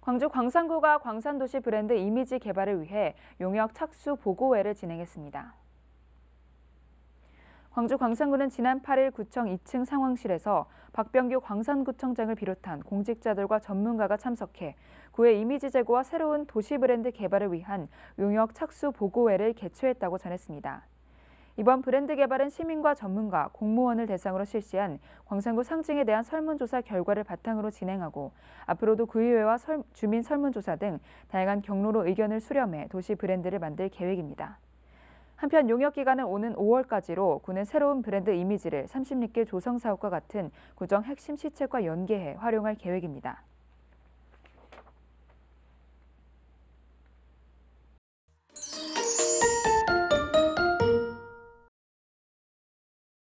광주 광산구가 광산도시 브랜드 이미지 개발을 위해 용역 착수 보고회를 진행했습니다. 광주 광산구는 지난 8일 구청 2층 상황실에서 박병규 광산구청장을 비롯한 공직자들과 전문가가 참석해 구의 이미지 제고와 새로운 도시 브랜드 개발을 위한 용역 착수 보고회를 개최했다고 전했습니다. 이번 브랜드 개발은 시민과 전문가, 공무원을 대상으로 실시한 광산구 상징에 대한 설문조사 결과를 바탕으로 진행하고 앞으로도 구의회와 설, 주민 설문조사 등 다양한 경로로 의견을 수렴해 도시 브랜드를 만들 계획입니다. 한편 용역 기간은 오는 5월까지로 군은 새로운 브랜드 이미지를 36개 조성 사업과 같은 구정 핵심 시책과 연계해 활용할 계획입니다.